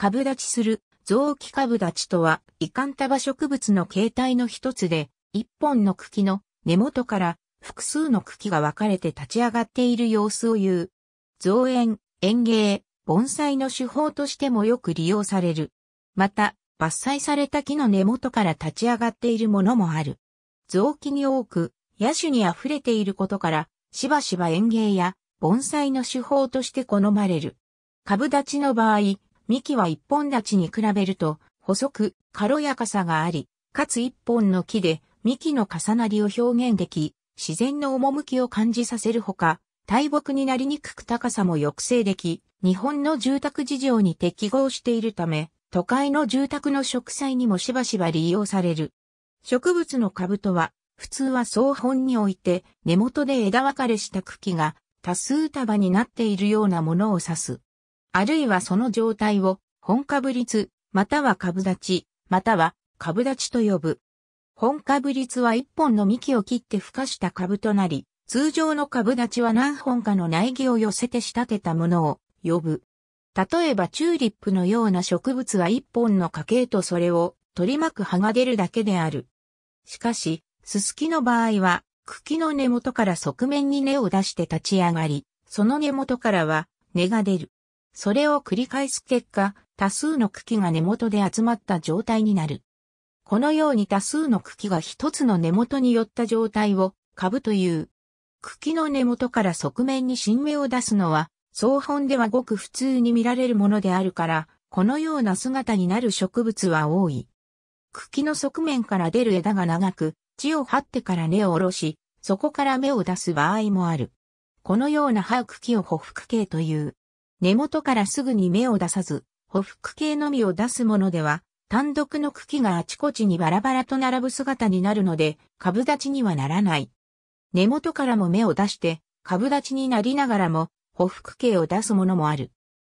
株立ちする、臓器株立ちとは、イカンタバ植物の形態の一つで、一本の茎の根元から複数の茎が分かれて立ち上がっている様子を言う。造園、園芸、盆栽の手法としてもよく利用される。また、伐採された木の根元から立ち上がっているものもある。雑木に多く、野種に溢れていることから、しばしば園芸や盆栽の手法として好まれる。株立ちの場合、幹は一本立ちに比べると、細く、軽やかさがあり、かつ一本の木で、幹の重なりを表現でき、自然の趣を感じさせるほか、大木になりにくく高さも抑制でき、日本の住宅事情に適合しているため、都会の住宅の植栽にもしばしば利用される。植物の株とは、普通は総本において根元で枝分かれした茎が多数束になっているようなものを指す。あるいはその状態を本株率、または株立ち、または株立ちと呼ぶ。本株率は一本の幹を切って孵化した株となり、通常の株立ちは何本かの苗木を寄せて仕立てたものを呼ぶ。例えばチューリップのような植物は一本の家系とそれを取り巻く葉が出るだけである。しかし、ススキの場合は、茎の根元から側面に根を出して立ち上がり、その根元からは根が出る。それを繰り返す結果、多数の茎が根元で集まった状態になる。このように多数の茎が一つの根元に寄った状態を株という。茎の根元から側面に新芽を出すのは、草本ではごく普通に見られるものであるから、このような姿になる植物は多い。茎の側面から出る枝が長く、地を張ってから根を下ろし、そこから芽を出す場合もある。このような葉茎を匍匐系という。根元からすぐに芽を出さず、補服系のみを出すものでは、単独の茎があちこちにバラバラと並ぶ姿になるので、株立ちにはならない。根元からも芽を出して、株立ちになりながらも、補服系を出すものもある。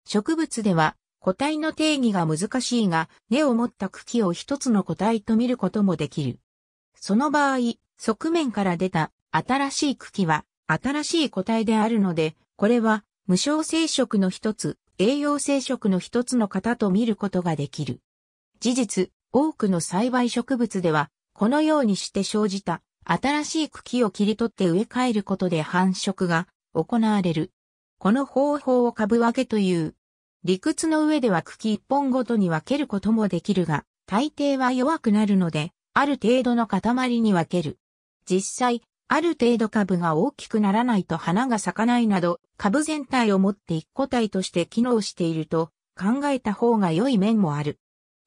植物では、個体の定義が難しいが、根を持った茎を一つの個体と見ることもできる。その場合、側面から出た新しい茎は新しい個体であるので、これは無償生殖の一つ、栄養生殖の一つの型と見ることができる。事実、多くの栽培植物では、このようにして生じた新しい茎を切り取って植え替えることで繁殖が行われる。この方法を株分けという。理屈の上では茎一本ごとに分けることもできるが、大抵は弱くなるので、ある程度の塊に分ける。実際、ある程度株が大きくならないと花が咲かないなど、株全体を持って一個体として機能していると考えた方が良い面もある。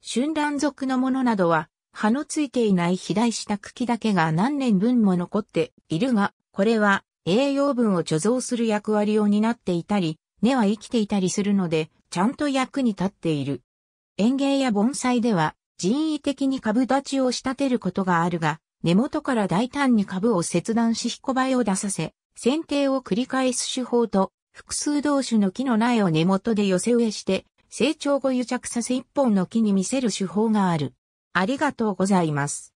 春蘭属のものなどは、葉のついていない肥大した茎だけが何年分も残っているが、これは栄養分を貯蔵する役割を担っていたり、根は生きていたりするので、ちゃんと役に立っている。園芸や盆栽では、人為的に株立ちを仕立てることがあるが、根元から大胆に株を切断し引こばえを出させ、剪定を繰り返す手法と、複数同種の木の苗を根元で寄せ植えして、成長後癒着させ一本の木に見せる手法がある。ありがとうございます。